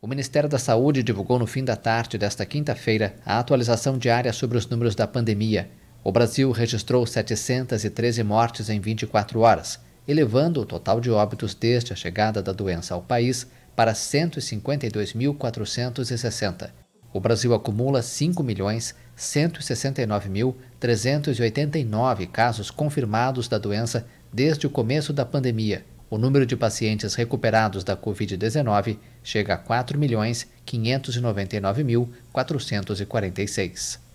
O Ministério da Saúde divulgou no fim da tarde desta quinta-feira a atualização diária sobre os números da pandemia. O Brasil registrou 713 mortes em 24 horas, elevando o total de óbitos desde a chegada da doença ao país para 152.460. O Brasil acumula 5.169.389 casos confirmados da doença desde o começo da pandemia, o número de pacientes recuperados da Covid-19 chega a 4.599.446.